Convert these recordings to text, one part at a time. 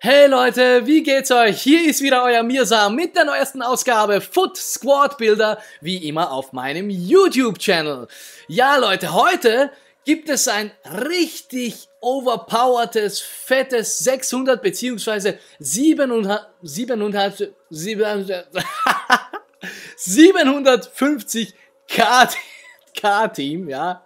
Hey Leute, wie geht's euch? Hier ist wieder euer Mirsa mit der neuesten Ausgabe Foot Squad Builder, wie immer auf meinem YouTube-Channel. Ja Leute, heute gibt es ein richtig overpowertes, fettes 600 bzw. 700, 700, 700, 750 K-Team, ja.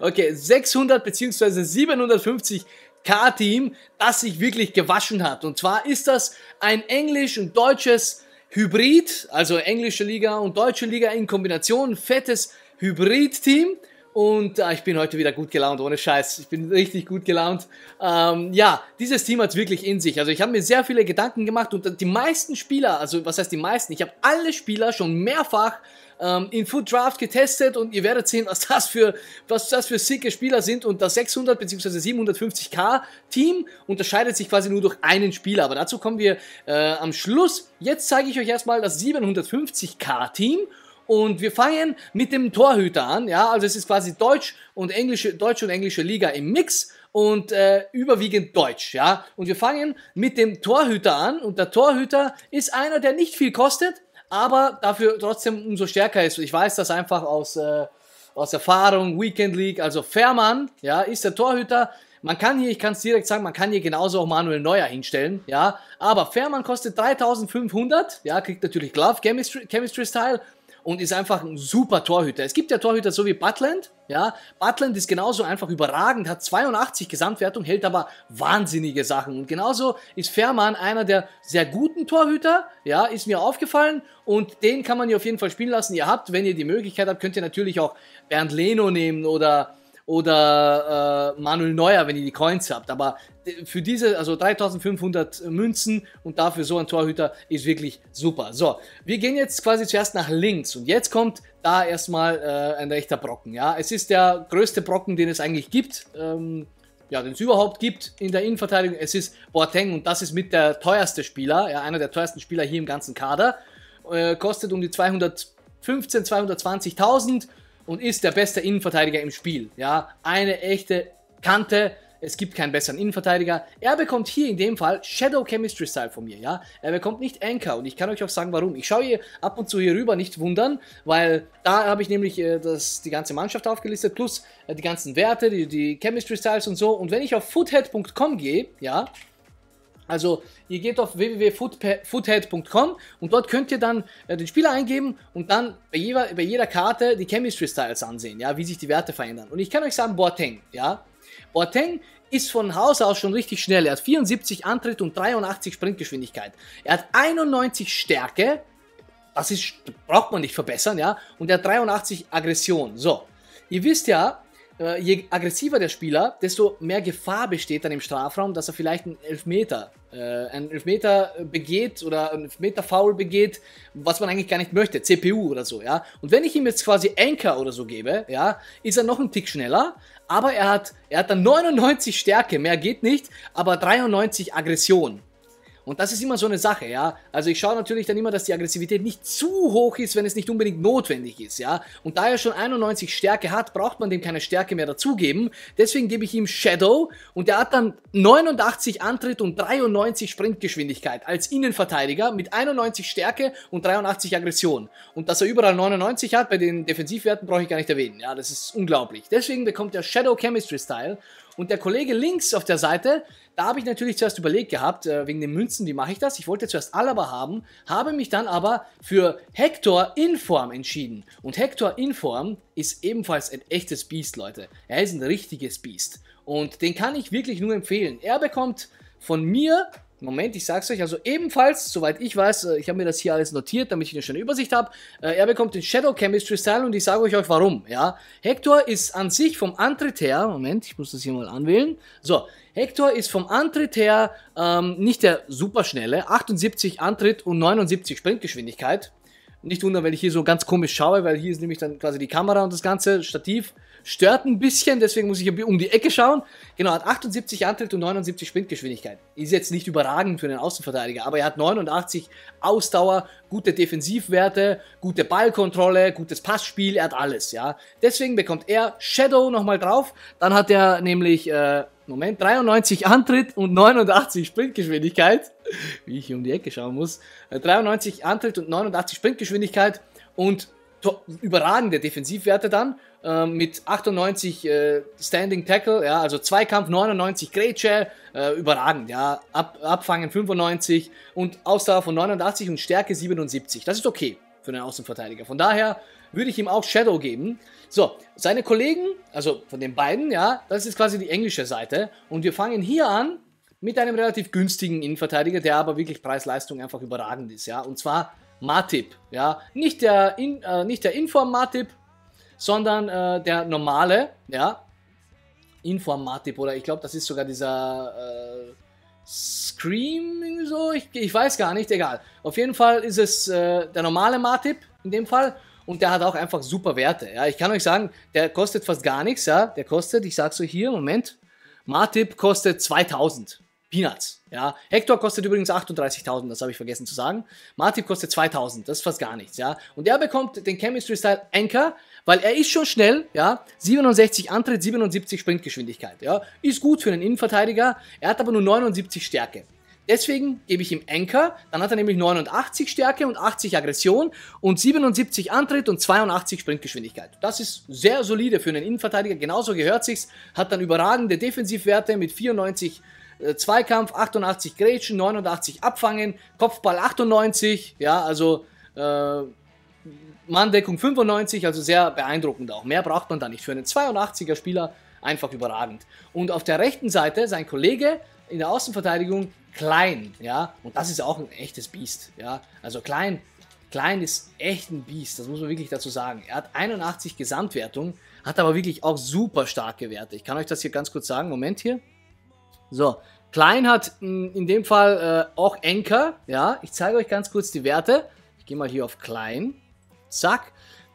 Okay, 600 bzw. 750 K-Team, das sich wirklich gewaschen hat. Und zwar ist das ein englisch und deutsches Hybrid, also englische Liga und deutsche Liga in Kombination, fettes Hybrid-Team. Und äh, ich bin heute wieder gut gelaunt, ohne Scheiß. Ich bin richtig gut gelaunt. Ähm, ja, dieses Team hat es wirklich in sich. Also ich habe mir sehr viele Gedanken gemacht und äh, die meisten Spieler, also was heißt die meisten? Ich habe alle Spieler schon mehrfach ähm, in Food Draft getestet und ihr werdet sehen, was das für, was das für sicke Spieler sind. Und das 600 bzw. 750k Team unterscheidet sich quasi nur durch einen Spieler. Aber dazu kommen wir äh, am Schluss. Jetzt zeige ich euch erstmal das 750k Team und wir fangen mit dem Torhüter an. Ja, also es ist quasi Deutsch und englische, Deutsch und englische Liga im Mix und äh, überwiegend Deutsch, ja. Und wir fangen mit dem Torhüter an und der Torhüter ist einer, der nicht viel kostet, aber dafür trotzdem umso stärker ist. Ich weiß das einfach aus, äh, aus Erfahrung, Weekend League, also Fährmann, ja, ist der Torhüter. Man kann hier, ich kann es direkt sagen, man kann hier genauso auch Manuel Neuer hinstellen, ja. Aber Fährmann kostet 3500, ja, kriegt natürlich Glove, Chemistry, Chemistry Style und ist einfach ein super Torhüter. Es gibt ja Torhüter so wie Butland, ja. Butland ist genauso einfach überragend, hat 82 Gesamtwertung, hält aber wahnsinnige Sachen. Und genauso ist Fährmann einer der sehr guten Torhüter, ja, ist mir aufgefallen und den kann man hier auf jeden Fall spielen lassen. Ihr habt, wenn ihr die Möglichkeit habt, könnt ihr natürlich auch Bernd Leno nehmen oder oder äh, Manuel Neuer, wenn ihr die Coins habt. Aber äh, für diese, also 3500 Münzen und dafür so ein Torhüter ist wirklich super. So, wir gehen jetzt quasi zuerst nach links und jetzt kommt da erstmal äh, ein rechter Brocken. Ja, es ist der größte Brocken, den es eigentlich gibt. Ähm, ja, den es überhaupt gibt in der Innenverteidigung. Es ist Boateng und das ist mit der teuerste Spieler, ja, einer der teuersten Spieler hier im ganzen Kader. Äh, kostet um die 215, 220.000 und ist der beste Innenverteidiger im Spiel. Ja, eine echte Kante. Es gibt keinen besseren Innenverteidiger. Er bekommt hier in dem Fall Shadow Chemistry Style von mir, ja. Er bekommt nicht Anchor und ich kann euch auch sagen, warum. Ich schaue hier ab und zu hier rüber, nicht wundern, weil da habe ich nämlich äh, das, die ganze Mannschaft aufgelistet, plus äh, die ganzen Werte, die, die Chemistry Styles und so. Und wenn ich auf foothead.com gehe, ja, also ihr geht auf www.foothead.com und dort könnt ihr dann äh, den Spieler eingeben und dann bei jeder, bei jeder Karte die Chemistry Styles ansehen, ja, wie sich die Werte verändern. Und ich kann euch sagen, Boateng, ja, Boateng ist von Haus aus schon richtig schnell. Er hat 74 Antritt und 83 Sprintgeschwindigkeit. Er hat 91 Stärke, das ist, braucht man nicht verbessern, ja, und er hat 83 Aggression. So, ihr wisst ja, äh, je aggressiver der Spieler, desto mehr Gefahr besteht dann im Strafraum, dass er vielleicht einen Elfmeter, äh, einen Elfmeter begeht oder einen Elfmeter-Foul begeht, was man eigentlich gar nicht möchte, CPU oder so, ja. Und wenn ich ihm jetzt quasi Anker oder so gebe, ja, ist er noch einen Tick schneller, aber er hat, er hat dann 99 Stärke, mehr geht nicht, aber 93 Aggression. Und das ist immer so eine Sache, ja. Also ich schaue natürlich dann immer, dass die Aggressivität nicht zu hoch ist, wenn es nicht unbedingt notwendig ist, ja. Und da er schon 91 Stärke hat, braucht man dem keine Stärke mehr dazugeben. Deswegen gebe ich ihm Shadow und er hat dann 89 Antritt und 93 Sprintgeschwindigkeit als Innenverteidiger mit 91 Stärke und 83 Aggression. Und dass er überall 99 hat, bei den Defensivwerten brauche ich gar nicht erwähnen, ja. Das ist unglaublich. Deswegen bekommt er Shadow Chemistry Style und der Kollege links auf der Seite da habe ich natürlich zuerst überlegt gehabt, äh, wegen den Münzen, wie mache ich das? Ich wollte zuerst Alaba haben, habe mich dann aber für Hector Inform entschieden. Und Hector Inform ist ebenfalls ein echtes Biest, Leute. Er ist ein richtiges Biest. Und den kann ich wirklich nur empfehlen. Er bekommt von mir Moment, ich sag's euch. Also ebenfalls, soweit ich weiß, äh, ich habe mir das hier alles notiert, damit ich eine schöne Übersicht habe. Äh, er bekommt den Shadow Chemistry Style und ich sage euch auch warum. Ja, Hector ist an sich vom Antritt her, Moment, ich muss das hier mal anwählen. So, Hector ist vom Antritt her ähm, nicht der superschnelle, 78 Antritt und 79 Sprintgeschwindigkeit. Nicht wundern, wenn ich hier so ganz komisch schaue, weil hier ist nämlich dann quasi die Kamera und das ganze Stativ Stört ein bisschen, deswegen muss ich um die Ecke schauen. Genau, hat 78 Antritt und 79 Sprintgeschwindigkeit. Ist jetzt nicht überragend für einen Außenverteidiger, aber er hat 89 Ausdauer, gute Defensivwerte, gute Ballkontrolle, gutes Passspiel, er hat alles, ja. Deswegen bekommt er Shadow nochmal drauf. Dann hat er nämlich, äh, Moment, 93 Antritt und 89 Sprintgeschwindigkeit. Wie ich hier um die Ecke schauen muss. 93 äh, Antritt und 89 Sprintgeschwindigkeit und überragende Defensivwerte dann äh, mit 98 äh, Standing Tackle, ja, also Zweikampf 99 Great Shell, äh, überragend, ja, Ab, Abfangen 95 und Ausdauer von 89 und Stärke 77. Das ist okay für einen Außenverteidiger. Von daher würde ich ihm auch Shadow geben. So, seine Kollegen, also von den beiden, ja, das ist quasi die englische Seite und wir fangen hier an mit einem relativ günstigen Innenverteidiger, der aber wirklich Preis-Leistung einfach überragend ist, ja, und zwar Matip. Ja? Nicht, der In, äh, nicht der Inform Matip, sondern äh, der normale, ja, Inform Matip. Oder ich glaube, das ist sogar dieser äh, Scream, so, ich, ich, weiß gar nicht, egal. Auf jeden Fall ist es äh, der normale Matip in dem Fall und der hat auch einfach super Werte. Ja, ich kann euch sagen, der kostet fast gar nichts, ja, der kostet, ich sag's euch hier, Moment, Matip kostet 2000. Peanuts. Ja. Hector kostet übrigens 38.000, das habe ich vergessen zu sagen. Martin kostet 2.000, das ist fast gar nichts. Ja. Und er bekommt den Chemistry Style Anchor, weil er ist schon schnell. Ja. 67 Antritt, 77 Sprintgeschwindigkeit. Ja. Ist gut für einen Innenverteidiger, er hat aber nur 79 Stärke. Deswegen gebe ich ihm Anchor, dann hat er nämlich 89 Stärke und 80 Aggression und 77 Antritt und 82 Sprintgeschwindigkeit. Das ist sehr solide für einen Innenverteidiger, genauso gehört sich's, hat dann überragende Defensivwerte mit 94 äh, Zweikampf 88 Grätschen, 89 Abfangen, Kopfball 98, ja, also äh, Manndeckung 95, also sehr beeindruckend auch. Mehr braucht man da nicht. Für einen 82er Spieler einfach überragend. Und auf der rechten Seite sein Kollege in der Außenverteidigung Klein, ja, und das ist auch ein echtes Biest, ja. Also Klein, Klein ist echt ein Biest, das muss man wirklich dazu sagen. Er hat 81 Gesamtwertung, hat aber wirklich auch super starke Werte. Ich kann euch das hier ganz kurz sagen. Moment hier. So, Klein hat in dem Fall äh, auch Anker. Ja, ich zeige euch ganz kurz die Werte. Ich gehe mal hier auf Klein. Zack.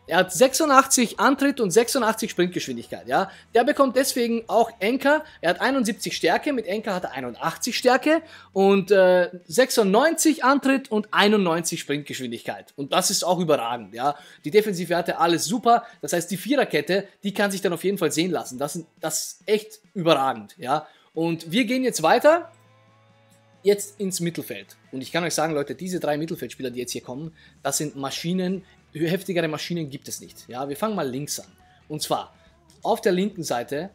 Er hat 86 Antritt und 86 Sprintgeschwindigkeit, ja. Der bekommt deswegen auch Enker. Er hat 71 Stärke, mit Enker hat er 81 Stärke und äh, 96 Antritt und 91 Sprintgeschwindigkeit. Und das ist auch überragend, ja. Die Defensivwerte alles super. Das heißt, die Viererkette, die kann sich dann auf jeden Fall sehen lassen. Das, das ist echt überragend, ja. Und wir gehen jetzt weiter, jetzt ins Mittelfeld. Und ich kann euch sagen, Leute, diese drei Mittelfeldspieler, die jetzt hier kommen, das sind Maschinen, heftigere Maschinen gibt es nicht. Ja, wir fangen mal links an. Und zwar auf der linken Seite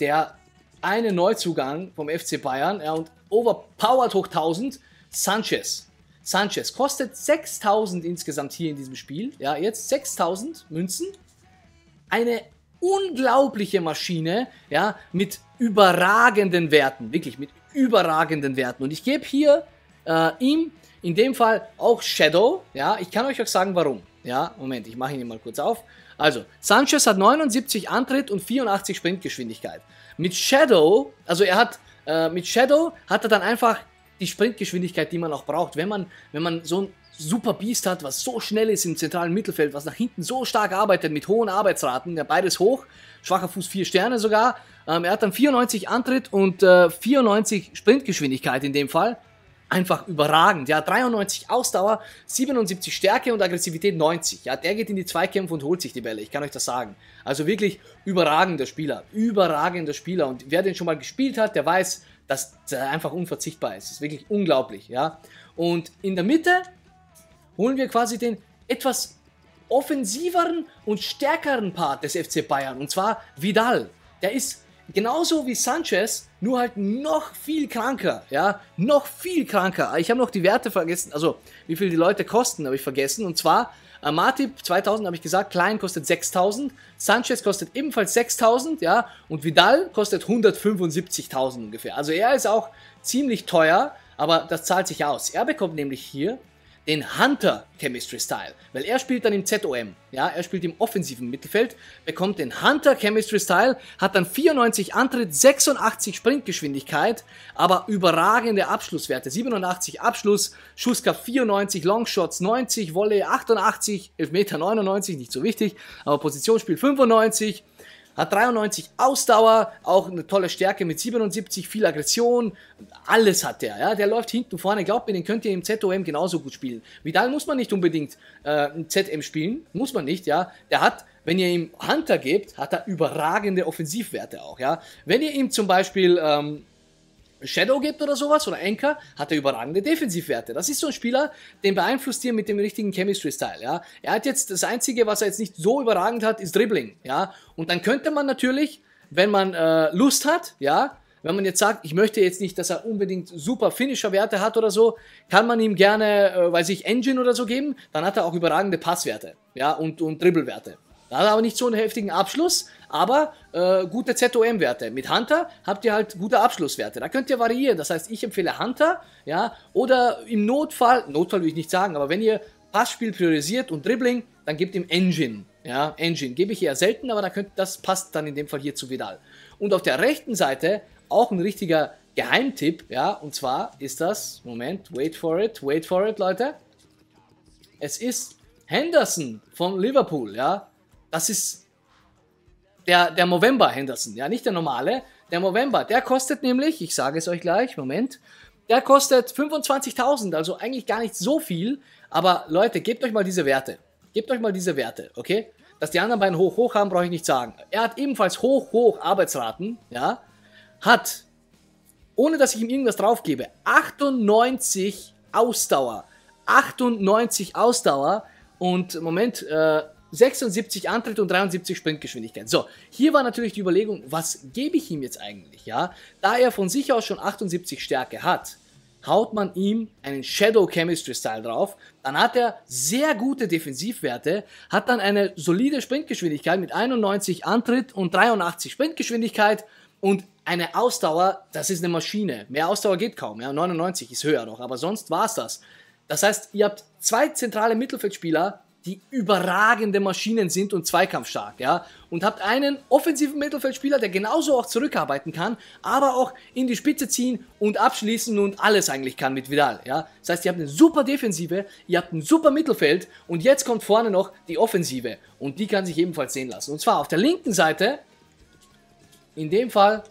der eine Neuzugang vom FC Bayern ja, und overpowered hoch 1000, Sanchez. Sanchez kostet 6000 insgesamt hier in diesem Spiel. Ja, jetzt 6000 Münzen. Eine unglaubliche Maschine, ja, mit überragenden Werten, wirklich mit überragenden Werten. Und ich gebe hier äh, ihm in dem Fall auch Shadow, ja, ich kann euch auch sagen, warum. Ja, Moment, ich mache ihn mal kurz auf. Also, Sanchez hat 79 Antritt und 84 Sprintgeschwindigkeit. Mit Shadow, also er hat, äh, mit Shadow hat er dann einfach die Sprintgeschwindigkeit, die man auch braucht, wenn man, wenn man so ein super Biest hat, was so schnell ist im zentralen Mittelfeld, was nach hinten so stark arbeitet mit hohen Arbeitsraten, ja, beides hoch, schwacher Fuß vier Sterne sogar. Ähm, er hat dann 94 Antritt und äh, 94 Sprintgeschwindigkeit in dem Fall. Einfach überragend. Ja, 93 Ausdauer, 77 Stärke und Aggressivität 90. Ja, der geht in die Zweikämpfe und holt sich die Bälle. Ich kann euch das sagen. Also wirklich überragender Spieler. Überragender Spieler. Und wer den schon mal gespielt hat, der weiß, dass er einfach unverzichtbar ist. Das ist wirklich unglaublich. Ja. Und in der Mitte holen wir quasi den etwas offensiveren und stärkeren Part des FC Bayern, und zwar Vidal. Der ist genauso wie Sanchez, nur halt noch viel kranker, ja, noch viel kranker. Ich habe noch die Werte vergessen, also wie viel die Leute kosten, habe ich vergessen. Und zwar Amatip äh, 2000 habe ich gesagt, Klein kostet 6000, Sanchez kostet ebenfalls 6000, ja, und Vidal kostet 175.000 ungefähr. Also er ist auch ziemlich teuer, aber das zahlt sich aus. Er bekommt nämlich hier den Hunter Chemistry Style, weil er spielt dann im ZOM, ja, er spielt im offensiven Mittelfeld, bekommt den Hunter Chemistry Style, hat dann 94 Antritt, 86 Sprintgeschwindigkeit, aber überragende Abschlusswerte, 87 Abschluss, Schusskraft 94, Longshots 90, Volley 88, Elfmeter 99, nicht so wichtig, aber Positionsspiel 95, hat 93 Ausdauer, auch eine tolle Stärke mit 77, viel Aggression. Alles hat der. Ja? Der läuft hinten vorne. Glaubt mir, den könnt ihr im ZOM genauso gut spielen. Vidal muss man nicht unbedingt äh, im ZM spielen. Muss man nicht, ja. Der hat wenn ihr ihm Hunter gebt, hat er überragende Offensivwerte auch, ja. Wenn ihr ihm zum Beispiel ähm, Shadow gibt oder sowas oder Anchor, hat er überragende Defensivwerte. Das ist so ein Spieler, den beeinflusst ihr mit dem richtigen Chemistry-Style. Ja? Er hat jetzt das Einzige, was er jetzt nicht so überragend hat, ist Dribbling. Ja? Und dann könnte man natürlich, wenn man äh, Lust hat, ja, wenn man jetzt sagt, ich möchte jetzt nicht, dass er unbedingt super Finisher-Werte hat oder so, kann man ihm gerne, äh, weiß ich, Engine oder so geben, dann hat er auch überragende Passwerte, ja, und, und Dribbelwerte. Da Hat aber nicht so einen heftigen Abschluss, aber äh, gute ZOM-Werte. Mit Hunter habt ihr halt gute Abschlusswerte. Da könnt ihr variieren. Das heißt, ich empfehle Hunter, ja, oder im Notfall, Notfall will ich nicht sagen, aber wenn ihr Passspiel priorisiert und Dribbling, dann gebt ihm Engine. Ja, Engine gebe ich eher selten, aber da könnt, das passt dann in dem Fall hier zu Vidal. Und auf der rechten Seite auch ein richtiger Geheimtipp, ja, und zwar ist das, Moment, wait for it, wait for it, Leute. Es ist Henderson von Liverpool, ja das ist der, der Movember Henderson, ja, nicht der normale, der Movember, der kostet nämlich, ich sage es euch gleich, Moment, der kostet 25.000, also eigentlich gar nicht so viel, aber Leute, gebt euch mal diese Werte. Gebt euch mal diese Werte, okay? Dass die anderen beiden hoch, hoch haben, brauche ich nicht sagen. Er hat ebenfalls hoch, hoch Arbeitsraten, ja? Hat, ohne dass ich ihm irgendwas draufgebe, 98 Ausdauer. 98 Ausdauer und Moment, äh, 76 Antritt und 73 Sprintgeschwindigkeit. So, hier war natürlich die Überlegung, was gebe ich ihm jetzt eigentlich, ja? Da er von sich aus schon 78 Stärke hat, haut man ihm einen Shadow Chemistry Style drauf, dann hat er sehr gute Defensivwerte, hat dann eine solide Sprintgeschwindigkeit mit 91 Antritt und 83 Sprintgeschwindigkeit und eine Ausdauer, das ist eine Maschine. Mehr Ausdauer geht kaum, ja, 99 ist höher noch, aber sonst war es das. Das heißt, ihr habt zwei zentrale Mittelfeldspieler, die überragende Maschinen sind und zweikampfstark, ja. Und habt einen offensiven Mittelfeldspieler, der genauso auch zurückarbeiten kann, aber auch in die Spitze ziehen und abschließen und alles eigentlich kann mit Vidal, ja. Das heißt, ihr habt eine super Defensive, ihr habt ein super Mittelfeld und jetzt kommt vorne noch die Offensive und die kann sich ebenfalls sehen lassen. Und zwar auf der linken Seite, in dem Fall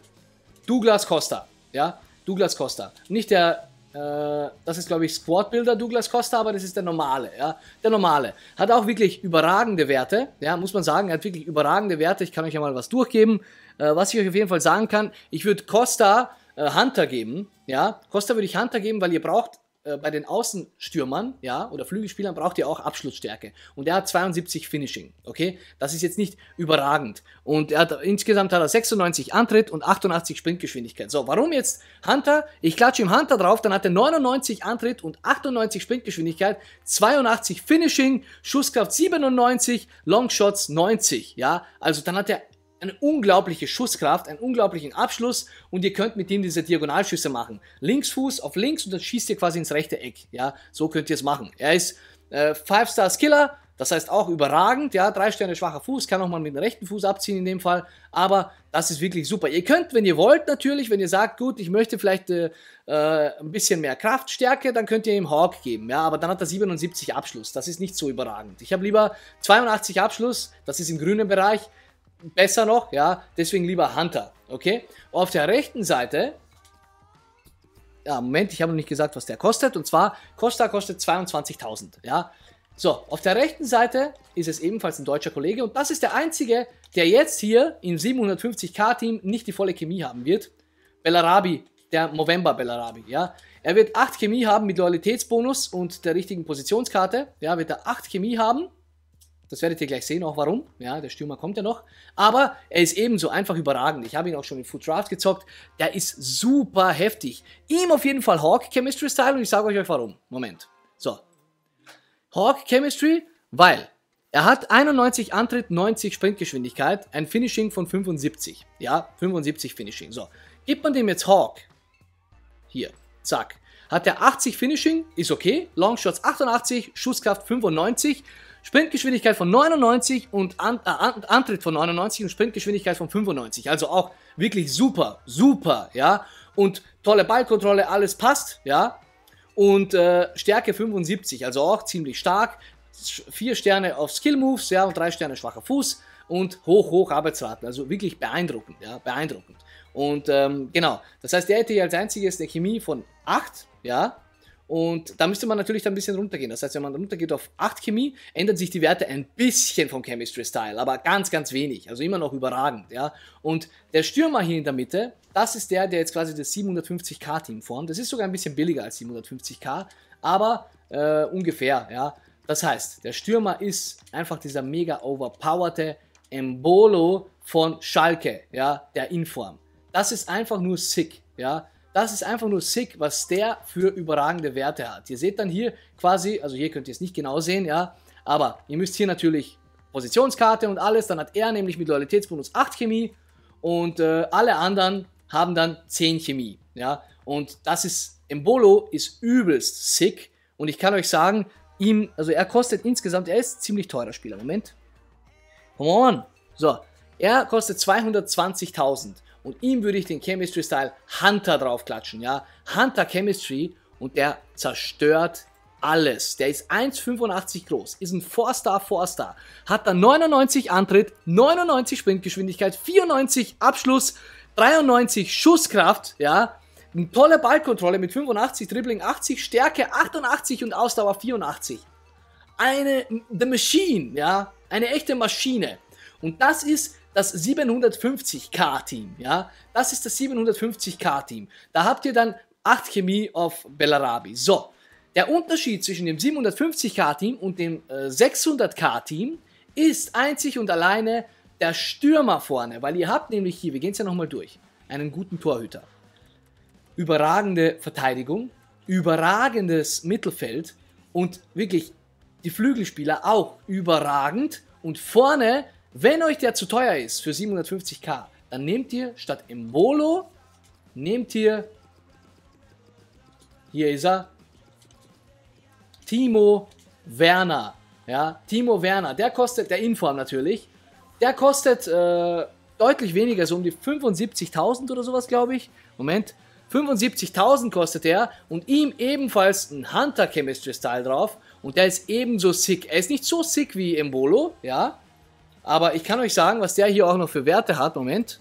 Douglas Costa, ja. Douglas Costa. Nicht der äh, das ist, glaube ich, Squad Builder Douglas Costa, aber das ist der normale, ja. Der normale. Hat auch wirklich überragende Werte, ja, muss man sagen. Er hat wirklich überragende Werte. Ich kann euch ja mal was durchgeben. Äh, was ich euch auf jeden Fall sagen kann, ich würde Costa äh, Hunter geben, ja. Costa würde ich Hunter geben, weil ihr braucht äh, bei den Außenstürmern, ja, oder Flügelspielern braucht ihr auch Abschlussstärke. Und er hat 72 Finishing, okay? Das ist jetzt nicht überragend. Und er hat, insgesamt hat er 96 Antritt und 88 Sprintgeschwindigkeit. So, warum jetzt Hunter? Ich klatsche ihm Hunter drauf, dann hat er 99 Antritt und 98 Sprintgeschwindigkeit, 82 Finishing, Schusskraft 97, Longshots 90, ja? Also dann hat er eine unglaubliche Schusskraft, einen unglaublichen Abschluss und ihr könnt mit ihm diese Diagonalschüsse machen. Linksfuß auf links und dann schießt ihr quasi ins rechte Eck. Ja, so könnt ihr es machen. Er ist äh, Five Star Skiller, das heißt auch überragend. Ja, drei Sterne schwacher Fuß, kann auch mal mit dem rechten Fuß abziehen in dem Fall. Aber das ist wirklich super. Ihr könnt, wenn ihr wollt, natürlich, wenn ihr sagt, gut, ich möchte vielleicht äh, äh, ein bisschen mehr Kraftstärke, dann könnt ihr ihm Hawk geben. Ja, aber dann hat er 77 Abschluss. Das ist nicht so überragend. Ich habe lieber 82 Abschluss, das ist im grünen Bereich besser noch, ja, deswegen lieber Hunter, okay? Auf der rechten Seite, ja, Moment, ich habe noch nicht gesagt, was der kostet, und zwar, Costa kostet 22.000, ja? So, auf der rechten Seite ist es ebenfalls ein deutscher Kollege und das ist der einzige, der jetzt hier im 750k-Team nicht die volle Chemie haben wird. Bellarabi, der Movember Bellarabi, ja. Er wird 8 Chemie haben mit Loyalitätsbonus und der richtigen Positionskarte, ja, wird er 8 Chemie haben das werdet ihr gleich sehen, auch warum. Ja, der Stürmer kommt ja noch. Aber er ist ebenso einfach überragend. Ich habe ihn auch schon in Food Draft gezockt. Der ist super heftig. Ihm auf jeden Fall Hawk Chemistry Style und ich sage euch warum. Moment. So. Hawk Chemistry, weil er hat 91 Antritt, 90 Sprintgeschwindigkeit, ein Finishing von 75. Ja, 75 Finishing. So. Gibt man dem jetzt Hawk. Hier. Zack. Hat er 80 Finishing, ist okay. Longshots 88, Schusskraft 95, Sprintgeschwindigkeit von 99 und An äh, Antritt von 99 und Sprintgeschwindigkeit von 95. Also auch wirklich super, super, ja. Und tolle Ballkontrolle, alles passt, ja. Und äh, Stärke 75, also auch ziemlich stark. Vier Sterne auf Skill Moves, ja, und drei Sterne schwacher Fuß und hoch, hoch Arbeitsraten. Also wirklich beeindruckend, ja, beeindruckend. Und ähm, genau, das heißt, der hätte hier als einziges eine Chemie von 8, ja, und da müsste man natürlich dann ein bisschen runtergehen. Das heißt, wenn man runtergeht auf 8 Chemie, ändern sich die Werte ein bisschen vom Chemistry Style, aber ganz, ganz wenig. Also immer noch überragend. Ja? Und der Stürmer hier in der Mitte, das ist der, der jetzt quasi das 750k-Team formt. Das ist sogar ein bisschen billiger als 750k, aber äh, ungefähr. Ja? Das heißt, der Stürmer ist einfach dieser mega overpowerte Embolo von Schalke, ja? der Inform. Das ist einfach nur sick. Ja? Das ist einfach nur sick, was der für überragende Werte hat. Ihr seht dann hier quasi, also hier könnt ihr es nicht genau sehen, ja, aber ihr müsst hier natürlich Positionskarte und alles, dann hat er nämlich mit Loyalitätsbonus 8 Chemie und äh, alle anderen haben dann 10 Chemie, ja. Und das ist, Embolo ist übelst sick und ich kann euch sagen, ihm, also er kostet insgesamt, er ist ziemlich teurer Spieler, Moment. Come on. So, er kostet 220.000. Und ihm würde ich den Chemistry-Style Hunter draufklatschen, ja. Hunter Chemistry und der zerstört alles. Der ist 1,85 groß, ist ein 4-Star, 4-Star, hat dann 99 Antritt, 99 Sprintgeschwindigkeit, 94 Abschluss, 93 Schusskraft, ja. Eine tolle Ballkontrolle mit 85, Dribbling 80, Stärke 88 und Ausdauer 84. Eine, The Machine, ja. Eine echte Maschine. Und das ist das 750k-Team, ja, das ist das 750k-Team. Da habt ihr dann 8 Chemie auf Bellarabi. So, der Unterschied zwischen dem 750k-Team und dem äh, 600k-Team ist einzig und alleine der Stürmer vorne, weil ihr habt nämlich hier, wir gehen es ja nochmal durch, einen guten Torhüter. Überragende Verteidigung, überragendes Mittelfeld und wirklich die Flügelspieler auch überragend und vorne wenn euch der zu teuer ist für 750k, dann nehmt ihr statt Embolo, nehmt ihr, hier ist er, Timo Werner. Ja, Timo Werner, der kostet, der Inform natürlich, der kostet äh, deutlich weniger, so um die 75.000 oder sowas, glaube ich. Moment, 75.000 kostet er und ihm ebenfalls ein Hunter Chemistry Style drauf und der ist ebenso sick. Er ist nicht so sick wie Embolo, ja, aber ich kann euch sagen, was der hier auch noch für Werte hat. Moment.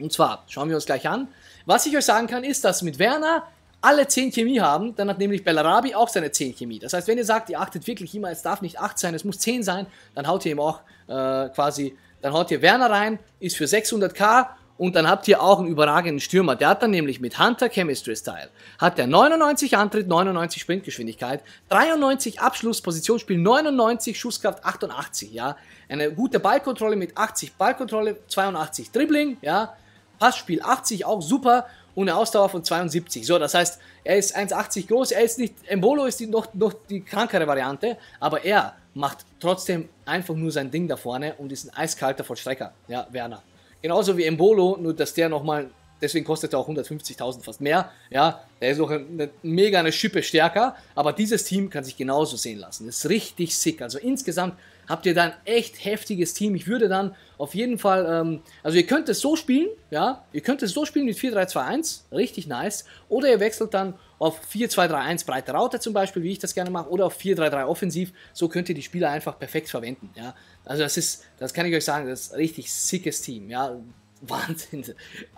Und zwar, schauen wir uns gleich an. Was ich euch sagen kann, ist, dass mit Werner alle 10 Chemie haben, dann hat nämlich Bellarabi auch seine 10 Chemie. Das heißt, wenn ihr sagt, ihr achtet wirklich immer, es darf nicht 8 sein, es muss 10 sein, dann haut ihr ihm auch äh, quasi, dann haut ihr Werner rein, ist für 600k und dann habt ihr auch einen überragenden Stürmer. Der hat dann nämlich mit Hunter Chemistry Style, hat der 99 Antritt, 99 Sprintgeschwindigkeit, 93 Abschluss, Positionsspiel, 99 Schusskraft, 88, ja. Eine gute Ballkontrolle mit 80, Ballkontrolle 82, Dribbling, ja. Passspiel 80, auch super. Und eine Ausdauer von 72. So, das heißt, er ist 1,80 groß. Er ist nicht, Embolo ist die, noch, noch die krankere Variante, aber er macht trotzdem einfach nur sein Ding da vorne und ist ein eiskalter Vollstrecker. Ja, Werner. Genauso wie Embolo, nur dass der nochmal, deswegen kostet er auch 150.000 fast mehr. Ja, der ist auch eine, mega eine Schippe stärker, aber dieses Team kann sich genauso sehen lassen. Das ist richtig sick. Also insgesamt habt ihr dann echt heftiges Team. Ich würde dann auf jeden Fall, ähm, also ihr könnt es so spielen, ja, ihr könnt es so spielen mit 4-3-2-1, richtig nice. Oder ihr wechselt dann auf 4-2-3-1 breite Raute zum Beispiel, wie ich das gerne mache, oder auf 4-3-3 offensiv. So könnt ihr die Spieler einfach perfekt verwenden, ja. Also das ist, das kann ich euch sagen, das ist ein richtig sickes Team, ja. Wahnsinn.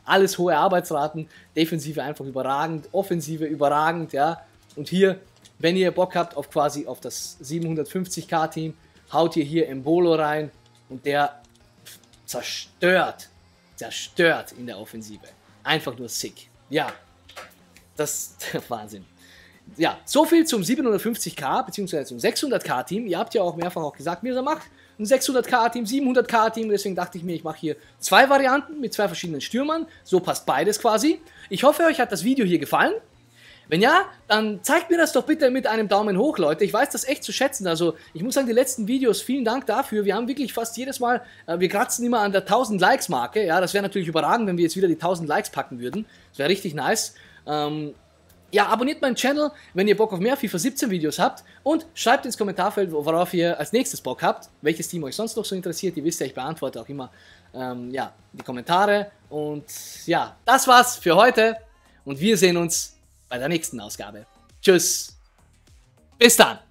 Alles hohe Arbeitsraten, Defensive einfach überragend, Offensive überragend, ja. Und hier, wenn ihr Bock habt auf quasi auf das 750k-Team, haut ihr hier Embolo rein und der zerstört, zerstört in der Offensive. Einfach nur sick. Ja, das ist Wahnsinn. Ja, so viel zum 750k bzw. zum 600k Team. Ihr habt ja auch mehrfach auch gesagt, mir macht ein 600k Team, 700k Team. Deswegen dachte ich mir, ich mache hier zwei Varianten mit zwei verschiedenen Stürmern. So passt beides quasi. Ich hoffe, euch hat das Video hier gefallen. Wenn ja, dann zeigt mir das doch bitte mit einem Daumen hoch, Leute. Ich weiß das echt zu schätzen. Also ich muss sagen, die letzten Videos, vielen Dank dafür. Wir haben wirklich fast jedes Mal, äh, wir kratzen immer an der 1000 Likes Marke. Ja, das wäre natürlich überragend, wenn wir jetzt wieder die 1000 Likes packen würden. Das wäre richtig nice. Ähm, ja, abonniert meinen Channel, wenn ihr Bock auf mehr FIFA 17 Videos habt und schreibt ins Kommentarfeld, worauf ihr als nächstes Bock habt, welches Team euch sonst noch so interessiert. Ihr wisst ja, ich beantworte auch immer ähm, ja, die Kommentare. Und ja, das war's für heute und wir sehen uns bei der nächsten Ausgabe. Tschüss. Bis dann.